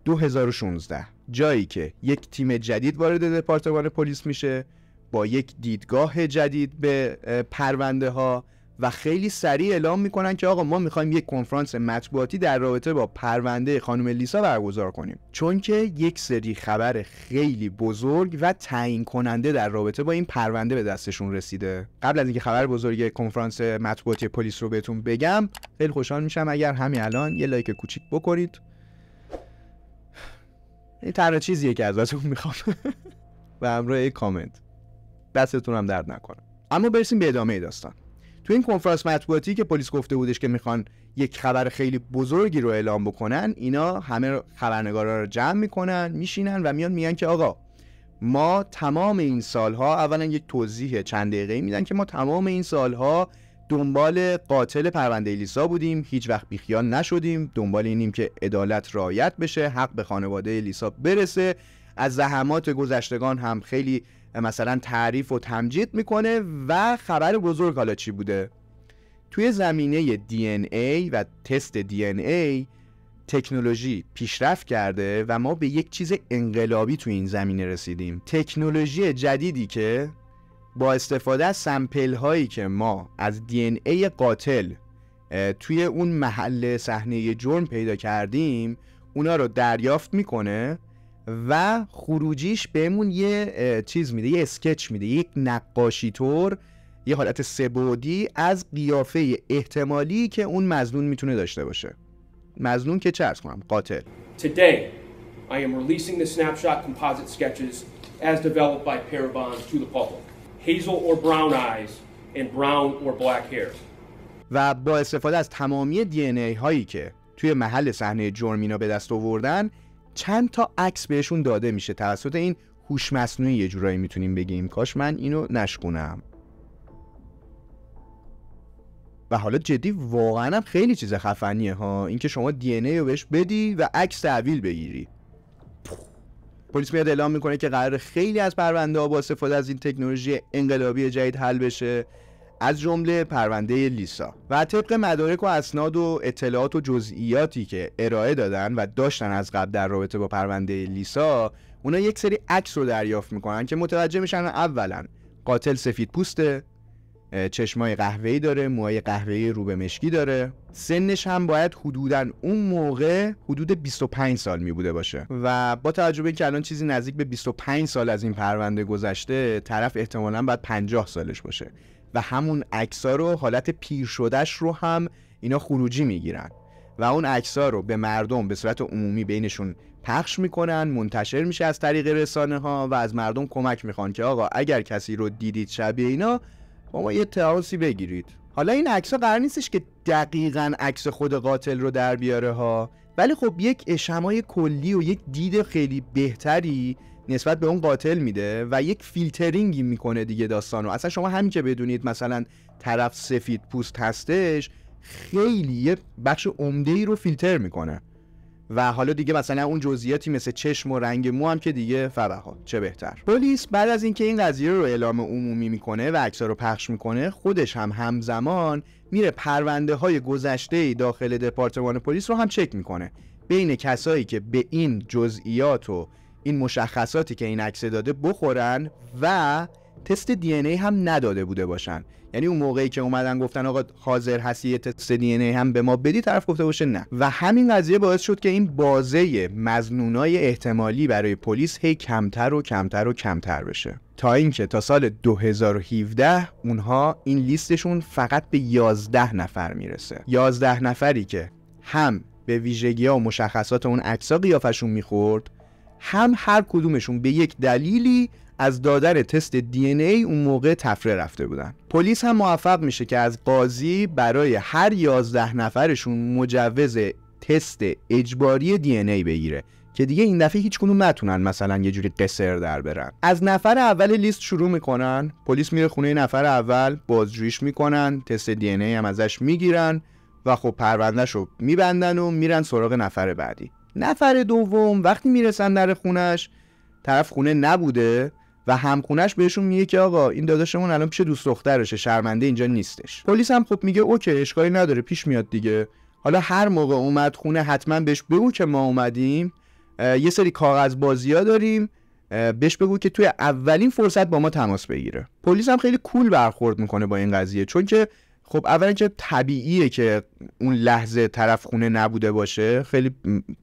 2016 جایی که یک تیم جدید وارد دپارتمان پلیس میشه با یک دیدگاه جدید به پرونده ها و خیلی سریع اعلام میکنن که آقا ما میخوایم یک کنفرانس مطبوعاتی در رابطه با پرونده خانم لیسا برگزار کنیم چون که یک سری خبر خیلی بزرگ و تعیین کننده در رابطه با این پرونده به دستشون رسیده قبل از اینکه خبر بزرگ کنفرانس مطبوعاتی پلیس رو بهتون بگم خیلی خوشحال میشم اگر همین الان یه لایک کوچیک بکنید این تنها چیزیه که ازتون میخوام و همراه کامنت دستتون هم درد نکنه اما برسیم به ادامه داستان تو این کنفرانس مطبوعاتی که پلیس گفته بودش که میخوان یک خبر خیلی بزرگی رو اعلام بکنن اینا همه خبرنگارا رو جمع میکنن میشینن و میان میگن که آقا ما تمام این سالها اولا یک توضیح چند دقیقه میدن که ما تمام این سالها دنبال قاتل پرونده لیسا بودیم هیچ وقت بیخیال نشدیم دنبال اینیم که عدالت رایت بشه حق به خانواده لیسا برسه از زحمات گذشتگان هم خیلی مثلا تعریف و تمجید میکنه و خبر بزرگ حالا چی بوده توی زمینه ای و تست ای تکنولوژی پیشرفت کرده و ما به یک چیز انقلابی تو این زمینه رسیدیم تکنولوژی جدیدی که با استفاده از سمپل هایی که ما از ای قاتل توی اون محل صحنه جرم پیدا کردیم اونا رو دریافت میکنه و خروجیش بهمون یه چیز میده یه اسکچ میده یک نقاشی طور یه حالت سبودی از قیافه احتمالی که اون مزنون میتونه داشته باشه مزنون که چه کنم قاتل Today I am releasing the snapshot composite sketches as developed by Parabon to the public hazel or brown eyes and brown or black hair و با استفاده از تمامی دی ای هایی که توی محل صحنه جرم اینا به دست آوردن چند تا عکس بهشون داده میشه توسط این هوش مصنوعی یه جورایی میتونیم بگیم کاش من اینو نشکونم و حالا جدی واقعا هم خیلی چیز خفنیه ها اینکه شما دی ای رو بهش بدی و عکس تحویل بگیری پلیس میاد اعلام میکنه که قرار خیلی از پرونده ها با استفاده از این تکنولوژی انقلابی جدید حل بشه از جمله پرونده لیسا و طبق مدارک و اسناد و اطلاعات و جزئیاتی که ارائه دادن و داشتن از قبل در رابطه با پرونده لیسا اونا یک سری عکس رو دریافت میکنن که متوجه میشن اولا قاتل سفید پوسته چشمای قهوه‌ای داره موهای قهوه‌ای رو به مشکی داره سنش هم باید حدودا اون موقع حدود 25 سال می بوده باشه و با توجه به اینکه الان چیزی نزدیک به 25 سال از این پرونده گذشته طرف احتمالا بعد 50 سالش باشه همون اکسا رو حالت پیر شدهش رو هم اینا خروجی میگیرن و اون اکسا رو به مردم به صورت عمومی بینشون پخش میکنن منتشر میشه از طریق رسانه ها و از مردم کمک میخوان که آقا اگر کسی رو دیدید شبیه اینا با ما یه تعاسی بگیرید حالا این عکس قرار نیستش که دقیقا عکس خود قاتل رو در بیاره ها ولی خب یک اشمای کلی و یک دید خیلی بهتری نسبت به اون قاتل میده و یک فیلترینگی میکنه دیگه داستان رو اصلا شما همین که بدونید مثلا طرف سفید پوست هستش خیلی یه بخش عمده ای رو فیلتر میکنه و حالا دیگه مثلا اون جزئیاتی مثل چشم و رنگ مو هم که دیگه فرها چه بهتر پلیس بعد از اینکه این قضیه رو اعلام عمومی میکنه و عکس رو پخش میکنه خودش هم همزمان میره پرونده های گذشته داخل دپارتمان پلیس رو هم چک میکنه بین کسایی که به این جزئیات و این مشخصاتی که این عکس داده بخورن و تست دی ای هم نداده بوده باشن یعنی اون موقعی که اومدن گفتن آقا حاضر هستی تست دی ای هم به ما بدی طرف گفته باشه نه و همین قضیه باعث شد که این بازه مزنونای احتمالی برای پلیس هی کمتر و کمتر و کمتر بشه تا اینکه تا سال 2017 اونها این لیستشون فقط به 11 نفر میرسه 11 نفری که هم به ویژگی ها و مشخصات اون ها قیافشون میخورد هم هر کدومشون به یک دلیلی از دادن تست دی ای اون موقع تفره رفته بودن پلیس هم موفق میشه که از قاضی برای هر یازده نفرشون مجوز تست اجباری دی ای بگیره که دیگه این دفعه هیچ کدوم نتونن مثلا یه جوری قصر در برن از نفر اول لیست شروع میکنن پلیس میره خونه نفر اول بازجوییش میکنن تست دی ای هم ازش میگیرن و خب پروندهش رو میبندن و میرن سراغ نفر بعدی نفر دوم وقتی میرسن در خونش طرف خونه نبوده و همخونش بهشون میگه که آقا این داداشمون الان پیش دوست دخترشه شرمنده اینجا نیستش پلیس هم خب میگه اوکی اشکالی نداره پیش میاد دیگه حالا هر موقع اومد خونه حتما بهش بگو که ما اومدیم یه سری کاغذ بازیا داریم بهش بگو که توی اولین فرصت با ما تماس بگیره پلیس هم خیلی کول برخورد میکنه با این قضیه چون که خب اول اینکه طبیعیه که اون لحظه طرف خونه نبوده باشه خیلی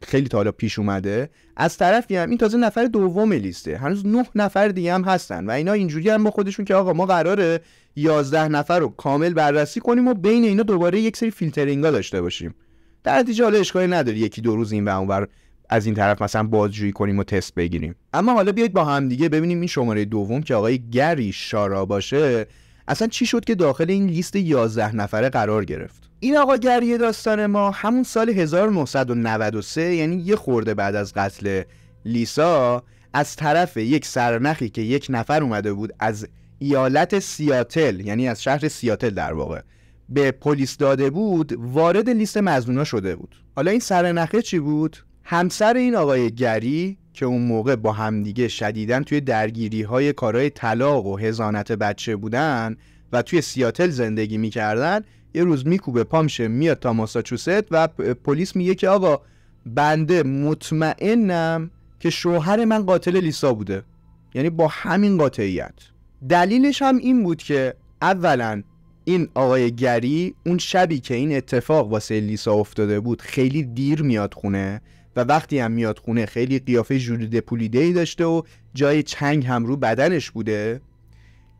خیلی تا حالا پیش اومده از طرفی هم این تازه نفر دوم لیسته هنوز نه نفر دیگه هم هستن و اینا اینجوری هم با خودشون که آقا ما قراره 11 نفر رو کامل بررسی کنیم و بین اینا دوباره یک سری فیلترینگا داشته باشیم در نتیجه حالا اشکالی نداره یکی دو روز این و اونور از این طرف مثلا بازجویی کنیم و تست بگیریم اما حالا بیایید با همدیگه ببینیم این شماره دوم که آقای گری شارا باشه اصلا چی شد که داخل این لیست 11 نفره قرار گرفت این آقا گریه داستان ما همون سال 1993 یعنی یه خورده بعد از قتل لیسا از طرف یک سرنخی که یک نفر اومده بود از ایالت سیاتل یعنی از شهر سیاتل در واقع به پلیس داده بود وارد لیست مزنونا شده بود حالا این سرنخه چی بود همسر این آقای گری که اون موقع با همدیگه شدیدن توی درگیری های کارهای طلاق و هزانت بچه بودن و توی سیاتل زندگی میکردن یه روز میکوبه پامشه میاد تا ماساچوست و پلیس میگه که آقا بنده مطمئنم که شوهر من قاتل لیسا بوده یعنی با همین قاطعیت دلیلش هم این بود که اولا این آقای گری اون شبی که این اتفاق واسه لیسا افتاده بود خیلی دیر میاد خونه و وقتی هم میاد خونه خیلی قیافه جدید پولیده ای داشته و جای چنگ هم رو بدنش بوده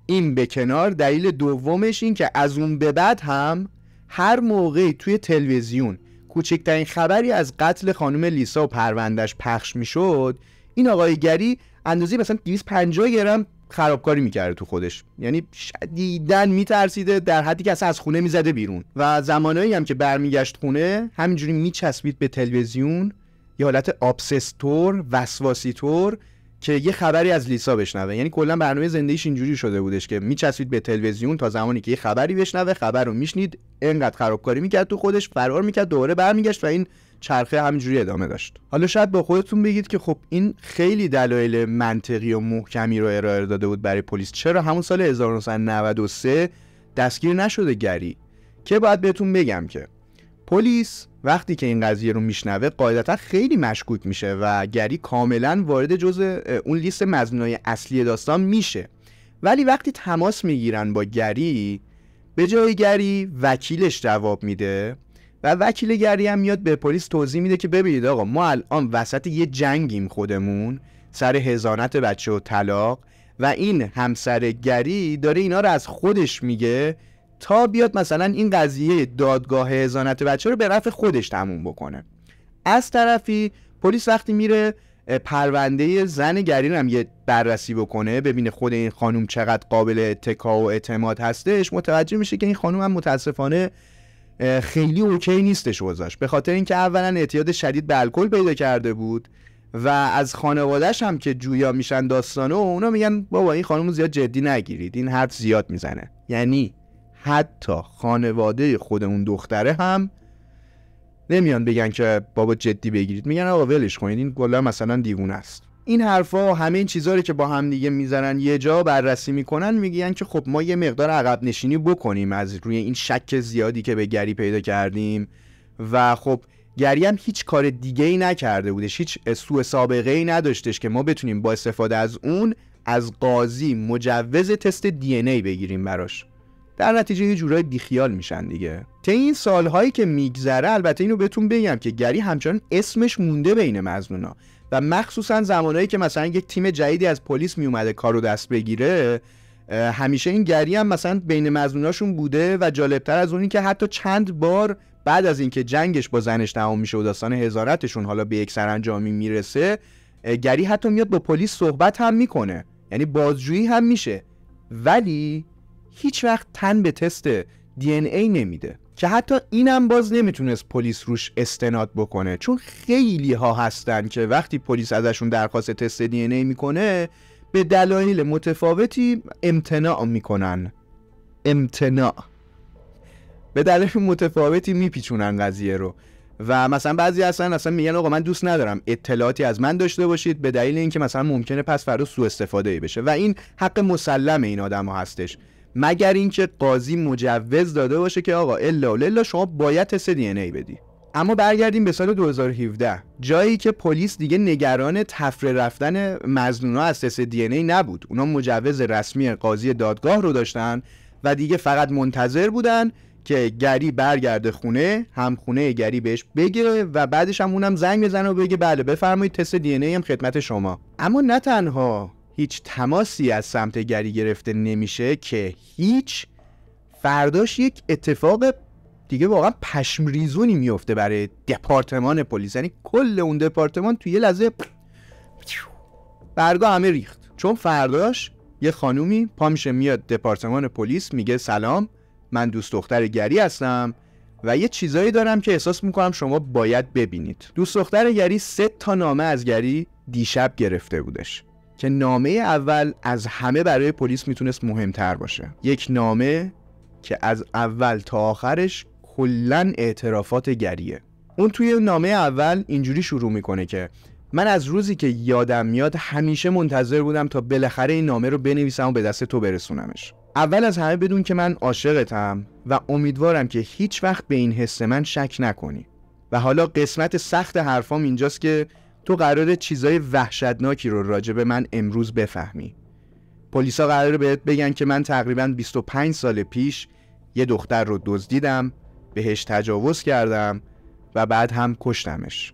این به کنار دلیل دومش این که از اون به بعد هم هر موقعی توی تلویزیون کوچکترین خبری از قتل خانم لیسا و پروندش پخش میشد این آقای گری اندازه مثلا 250 گرم خرابکاری میکرده تو خودش یعنی شدیدن میترسیده در حدی که از خونه میزده بیرون و زمانایی هم که برمیگشت خونه همینجوری میچسبید به تلویزیون یه حالت آبسستور وسواسیتور که یه خبری از لیسا بشنوه یعنی کلا برنامه زندگیش اینجوری شده بودش که میچسبید به تلویزیون تا زمانی که یه خبری بشنوه خبر رو میشنید انقدر خرابکاری میکرد تو خودش فرار میکرد دوباره برمیگشت و این چرخه همینجوری ادامه داشت حالا شاید با خودتون بگید که خب این خیلی دلایل منطقی و محکمی رو ارائه داده بود برای پلیس چرا همون سال 1993 دستگیر نشده گری که باید بهتون بگم که پلیس وقتی که این قضیه رو میشنوه قاعدتا خیلی مشکوک میشه و گری کاملا وارد جزء اون لیست مزنوی اصلی داستان میشه ولی وقتی تماس میگیرن با گری به جای گری وکیلش جواب میده و وکیل گری هم میاد به پلیس توضیح میده که ببینید آقا ما الان وسط یه جنگیم خودمون سر هزانت بچه و طلاق و این همسر گری داره اینا رو از خودش میگه تا بیاد مثلا این قضیه دادگاه هزانت بچه رو به رفع خودش تموم بکنه از طرفی پلیس وقتی میره پرونده زن گرین هم یه بررسی بکنه ببینه خود این خانوم چقدر قابل اتکا و اعتماد هستش متوجه میشه که این خانم هم متاسفانه خیلی اوکی نیستش وضعش به خاطر اینکه اولا اعتیاد شدید به الکل پیدا کرده بود و از خانوادهش هم که جویا میشن داستانه و اونا میگن بابا این خانم زیاد جدی نگیرید این حرف زیاد میزنه یعنی حتی خانواده خود اون دختره هم نمیان بگن که بابا جدی بگیرید میگن آقا ولش کنید این گلا مثلا دیوونه است این حرفا و همه این چیزها که با هم دیگه میزنن یه جا بررسی میکنن میگن که خب ما یه مقدار عقب نشینی بکنیم از روی این شک زیادی که به گری پیدا کردیم و خب گری هم هیچ کار دیگه ای نکرده بودش هیچ سوء سابقه ای نداشتش که ما بتونیم با استفاده از اون از قاضی مجوز تست دی ای بگیریم براش در نتیجه یه جورای دیخیال میشن دیگه تا این سالهایی که میگذره البته اینو بهتون بگم که گری همچنان اسمش مونده بین مزنونا و مخصوصا زمانهایی که مثلا یک تیم جدیدی از پلیس میومده کارو دست بگیره همیشه این گری هم مثلا بین مزنوناشون بوده و جالبتر از اونی که حتی چند بار بعد از اینکه جنگش با زنش تمام میشه و داستان هزارتشون حالا به یک سرانجامی میرسه گری حتی میاد با پلیس صحبت هم میکنه یعنی بازجویی هم میشه ولی هیچ وقت تن به تست دی ای نمیده که حتی اینم باز نمیتونست پلیس روش استناد بکنه چون خیلی ها هستن که وقتی پلیس ازشون درخواست تست دی ای میکنه به دلایل متفاوتی امتناع میکنن امتناع به دلایل متفاوتی میپیچونن قضیه رو و مثلا بعضی هستن اصلا میگن آقا من دوست ندارم اطلاعاتی از من داشته باشید به دلیل اینکه مثلا ممکنه پس فردا سوء استفاده بشه و این حق مسلم این آدم هستش مگر اینکه قاضی مجوز داده باشه که آقا الا و للا شما باید تست دی ای بدی اما برگردیم به سال 2017 جایی که پلیس دیگه نگران تفره رفتن مزنونا از تست دی ای نبود اونا مجوز رسمی قاضی دادگاه رو داشتن و دیگه فقط منتظر بودن که گری برگرده خونه هم خونه گری بهش بگه و بعدش هم اونم زنگ بزنه و بگه بله بفرمایید تست دی ای هم خدمت شما اما نه تنها هیچ تماسی از سمت گری گرفته نمیشه که هیچ فرداش یک اتفاق دیگه واقعا پشمریزونی میفته برای دپارتمان پلیس یعنی کل اون دپارتمان توی یه لحظه برگا همه ریخت چون فرداش یه خانومی پا میشه میاد دپارتمان پلیس میگه سلام من دوست دختر گری هستم و یه چیزایی دارم که احساس میکنم شما باید ببینید دوست دختر گری سه تا نامه از گری دیشب گرفته بودش که نامه اول از همه برای پلیس میتونست مهمتر باشه یک نامه که از اول تا آخرش کلا اعترافات گریه اون توی نامه اول اینجوری شروع میکنه که من از روزی که یادم میاد همیشه منتظر بودم تا بالاخره این نامه رو بنویسم و به دست تو برسونمش اول از همه بدون که من عاشقتم و امیدوارم که هیچ وقت به این حس من شک نکنی و حالا قسمت سخت حرفام اینجاست که تو قرار چیزای وحشتناکی رو راجع به من امروز بفهمی پلیسا قراره بهت بگن که من تقریبا 25 سال پیش یه دختر رو دزدیدم بهش تجاوز کردم و بعد هم کشتمش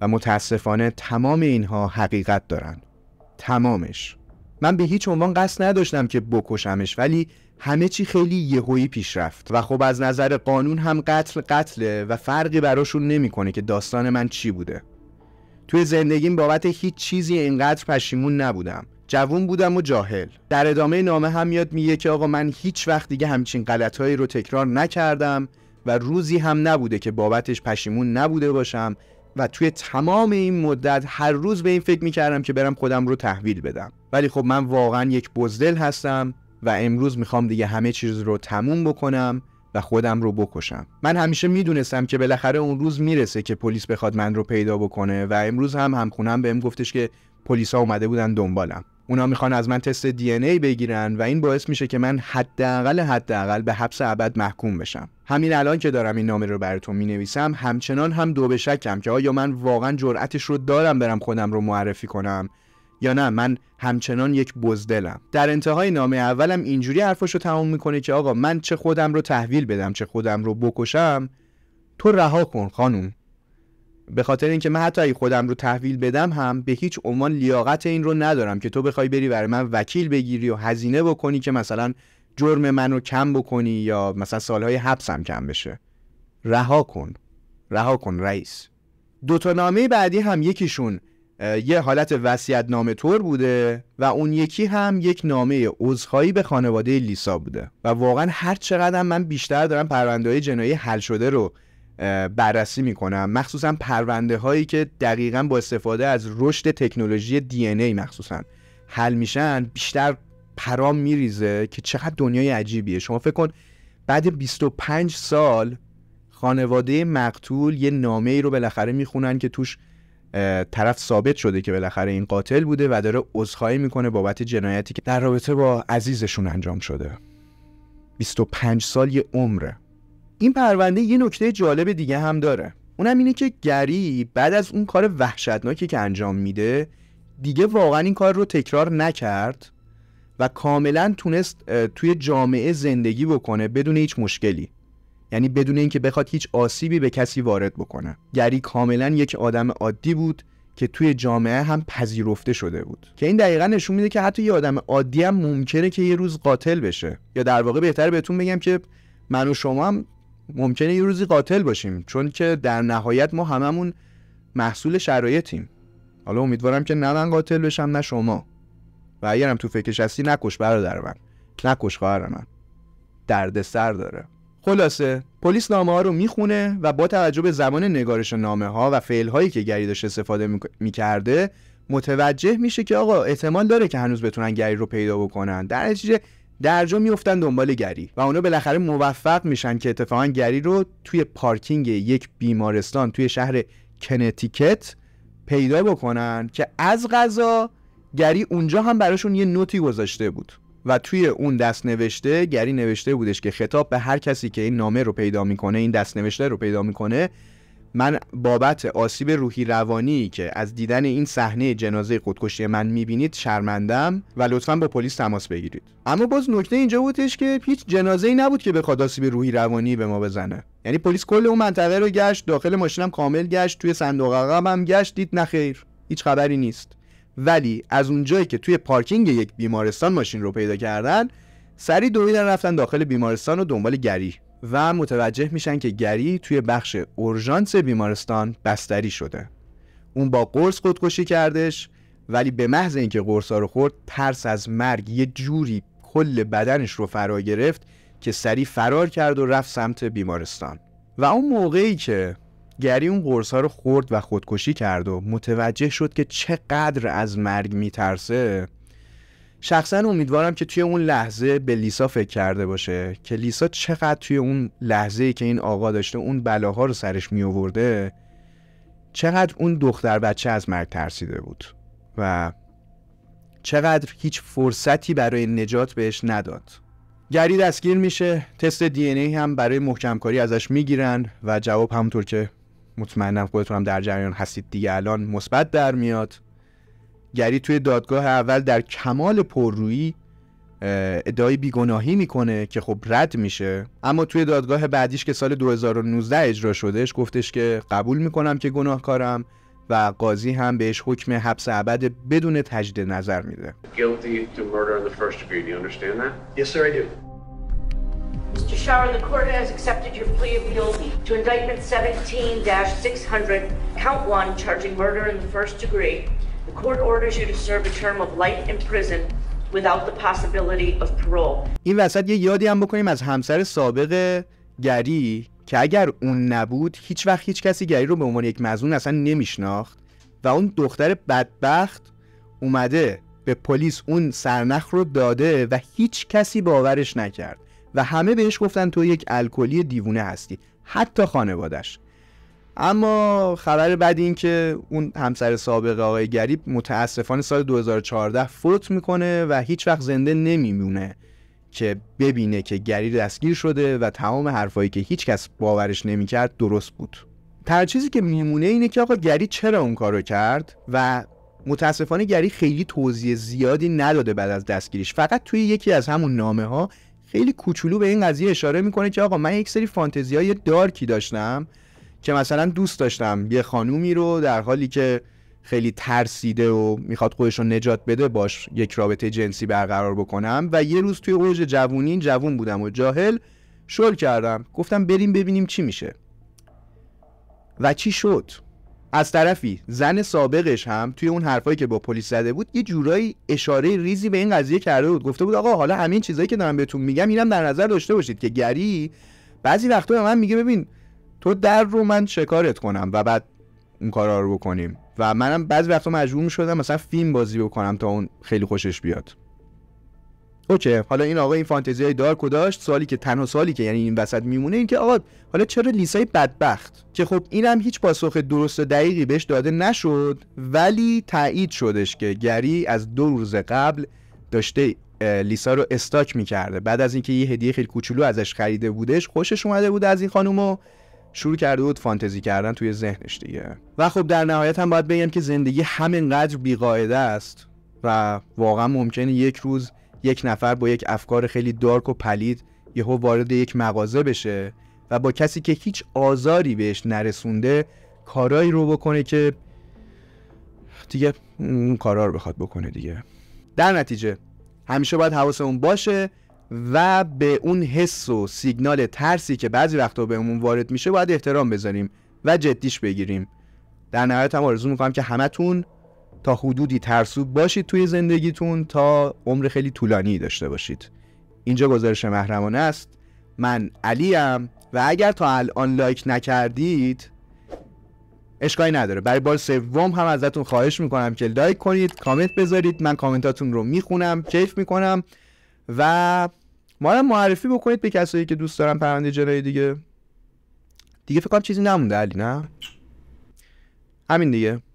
و متاسفانه تمام اینها حقیقت دارن تمامش من به هیچ عنوان قصد نداشتم که بکشمش ولی همه چی خیلی یهویی پیش رفت و خب از نظر قانون هم قتل قتله و فرقی براشون نمیکنه که داستان من چی بوده توی زندگیم بابت هیچ چیزی اینقدر پشیمون نبودم جوون بودم و جاهل در ادامه نامه هم میاد میگه که آقا من هیچ وقت دیگه همچین غلطهایی رو تکرار نکردم و روزی هم نبوده که بابتش پشیمون نبوده باشم و توی تمام این مدت هر روز به این فکر میکردم که برم خودم رو تحویل بدم ولی خب من واقعا یک بزدل هستم و امروز میخوام دیگه همه چیز رو تموم بکنم و خودم رو بکشم من همیشه میدونستم که بالاخره اون روز میرسه که پلیس بخواد من رو پیدا بکنه و امروز هم همخونم بهم گفتش که پلیسا اومده بودن دنبالم اونا میخوان از من تست دی ای بگیرن و این باعث میشه که من حداقل حداقل به حبس ابد محکوم بشم همین الان که دارم این نامه رو براتون مینویسم همچنان هم دو به شکم که آیا من واقعا جرأتش رو دارم برم خودم رو معرفی کنم یا نه من همچنان یک بزدلم در انتهای نامه اولم اینجوری حرفش رو تمام میکنه که آقا من چه خودم رو تحویل بدم چه خودم رو بکشم تو رها کن خانوم به خاطر اینکه من حتی خودم رو تحویل بدم هم به هیچ عنوان لیاقت این رو ندارم که تو بخوای بری برای من وکیل بگیری و هزینه بکنی که مثلا جرم من رو کم بکنی یا مثلا سالهای حبسم کم بشه رها کن رها کن رئیس دو تا نامه بعدی هم یکیشون یه حالت وسیعت نامه طور بوده و اون یکی هم یک نامه عذرخواهی به خانواده لیسا بوده و واقعا هر چقدر من بیشتر دارم پرونده های جنایی حل شده رو بررسی میکنم مخصوصا پرونده هایی که دقیقا با استفاده از رشد تکنولوژی دی مخصوصا حل میشن بیشتر پرام میریزه که چقدر دنیای عجیبیه شما فکر کن بعد 25 سال خانواده مقتول یه نامه ای رو بالاخره میخونن که توش طرف ثابت شده که بالاخره این قاتل بوده و داره عذرخواهی میکنه بابت جنایتی که در رابطه با عزیزشون انجام شده 25 سال یه عمره این پرونده یه نکته جالب دیگه هم داره اونم اینه که گری بعد از اون کار وحشتناکی که انجام میده دیگه واقعا این کار رو تکرار نکرد و کاملا تونست توی جامعه زندگی بکنه بدون هیچ مشکلی یعنی بدون اینکه بخواد هیچ آسیبی به کسی وارد بکنه گری کاملا یک آدم عادی بود که توی جامعه هم پذیرفته شده بود که این دقیقا نشون میده که حتی یه آدم عادی هم ممکنه که یه روز قاتل بشه یا در واقع بهتر بهتون بگم که من و شما هم ممکنه یه روزی قاتل باشیم چون که در نهایت ما هممون محصول شرایطیم حالا امیدوارم که نه من قاتل بشم نه شما و اگرم تو فکرش هستی نکش برادر من نکش خواهر من درد داره خلاصه پلیس نامه ها رو میخونه و با توجه به زمان نگارش نامه ها و فعل هایی که گری داشت استفاده میکرده متوجه میشه که آقا احتمال داره که هنوز بتونن گری رو پیدا بکنن در نتیجه درجا میفتن دنبال گری و اونا بالاخره موفق میشن که اتفاقا گری رو توی پارکینگ یک بیمارستان توی شهر کنتیکت پیدا بکنن که از غذا گری اونجا هم براشون یه نوتی گذاشته بود و توی اون دست نوشته گری نوشته بودش که خطاب به هر کسی که این نامه رو پیدا میکنه این دست نوشته رو پیدا میکنه من بابت آسیب روحی روانی که از دیدن این صحنه جنازه خودکشی من میبینید شرمندم و لطفا با پلیس تماس بگیرید اما باز نکته اینجا بودش که هیچ جنازه ای نبود که بخواد آسیب روحی روانی به ما بزنه یعنی پلیس کل اون منطقه رو گشت داخل ماشینم کامل گشت توی صندوق عقبم گشت دید نخیر هیچ خبری نیست ولی از اونجایی که توی پارکینگ یک بیمارستان ماشین رو پیدا کردن سری دویدن رفتن داخل بیمارستان و دنبال گری و متوجه میشن که گری توی بخش اورژانس بیمارستان بستری شده اون با قرص خودکشی کردش ولی به محض اینکه قرصا رو خورد ترس از مرگ یه جوری کل بدنش رو فرا گرفت که سریع فرار کرد و رفت سمت بیمارستان و اون موقعی که گری اون قرص ها رو خورد و خودکشی کرد و متوجه شد که چقدر از مرگ میترسه شخصا امیدوارم که توی اون لحظه به لیسا فکر کرده باشه که لیسا چقدر توی اون لحظه که این آقا داشته اون بلاها رو سرش می آورده چقدر اون دختر بچه از مرگ ترسیده بود و چقدر هیچ فرصتی برای نجات بهش نداد گری دستگیر میشه تست دی ای هم برای محکمکاری ازش میگیرن و جواب همونطور که مطمئنم خودتون هم در جریان هستید دیگه الان مثبت در میاد گری توی دادگاه اول در کمال پررویی ادعای بیگناهی میکنه که خب رد میشه اما توی دادگاه بعدیش که سال 2019 اجرا شدهش گفتش که قبول میکنم که گناهکارم و قاضی هم بهش حکم حبس ابد بدون تجدید نظر میده Mr. Shower, the court has accepted your plea of guilty to indictment 17-600, count one, charging murder in the first degree. The court orders you to serve a term of life in prison without the possibility of parole. این وسط یه یادی هم بکنیم از همسر سابق گری که اگر اون نبود هیچ وقت هیچ کسی گری رو به عنوان یک مزون اصلا نمیشناخت و اون دختر بدبخت اومده به پلیس اون سرنخ رو داده و هیچ کسی باورش نکرد و همه بهش گفتن تو یک الکلی دیوونه هستی حتی خانوادش اما خبر بعد این که اون همسر سابق آقای گریب متاسفانه سال 2014 فوت میکنه و هیچ وقت زنده نمیمونه که ببینه که گری دستگیر شده و تمام حرفایی که هیچکس باورش نمیکرد درست بود تر چیزی که میمونه اینه که آقا گری چرا اون کارو کرد و متاسفانه گری خیلی توضیح زیادی نداده بعد از دستگیریش فقط توی یکی از همون نامه ها خیلی کوچولو به این قضیه اشاره میکنه که آقا من یک سری فانتزی های دارکی داشتم که مثلا دوست داشتم یه خانومی رو در حالی که خیلی ترسیده و میخواد خودش رو نجات بده باش یک رابطه جنسی برقرار بکنم و یه روز توی اوج جوونی جوون بودم و جاهل شل کردم گفتم بریم ببینیم چی میشه و چی شد از طرفی زن سابقش هم توی اون حرفایی که با پلیس زده بود یه جورایی اشاره ریزی به این قضیه کرده بود گفته بود آقا حالا همین چیزایی که دارم بهتون میگم اینم در نظر داشته باشید که گری بعضی وقتا به من میگه ببین تو در رو من شکارت کنم و بعد اون کارا رو بکنیم و منم بعضی وقتا مجبور میشدم مثلا فیلم بازی بکنم تا اون خیلی خوشش بیاد اوکی حالا این آقا این فانتزی های دارک داشت سالی که تنها سوالی که یعنی این وسط میمونه این که آقا حالا چرا لیسای بدبخت که خب اینم هیچ پاسخ درست و دقیقی بهش داده نشد ولی تایید شدش که گری از دو روز قبل داشته لیسا رو استاک میکرده بعد از اینکه یه هدیه خیلی کوچولو ازش خریده بودش خوشش اومده بود از این خانومو و شروع کرده بود فانتزی کردن توی ذهنش دیگه و خب در نهایت هم باید بگم که زندگی همینقدر بیقاعده است و واقعا ممکنه یک روز یک نفر با یک افکار خیلی دارک و پلید یهو وارد یک مغازه بشه و با کسی که هیچ آزاری بهش نرسونده کارایی رو بکنه که دیگه اون کارا رو بخواد بکنه دیگه در نتیجه همیشه باید حواسمون باشه و به اون حس و سیگنال ترسی که بعضی وقتا بهمون وارد میشه باید احترام بذاریم و جدیش بگیریم در نهایت هم آرزو میکنم که همتون تا حدودی ترسوب باشید توی زندگیتون تا عمر خیلی طولانی داشته باشید اینجا گزارش محرمانه است من علیم و اگر تا الان لایک نکردید اشکالی نداره برای بار سوم هم ازتون خواهش میکنم که لایک کنید کامنت بذارید من کامنتاتون رو میخونم کیف میکنم و ما هم معرفی بکنید به کسایی که دوست دارم پرونده جنایی دیگه دیگه فکر کنم چیزی نمونده علی نه همین دیگه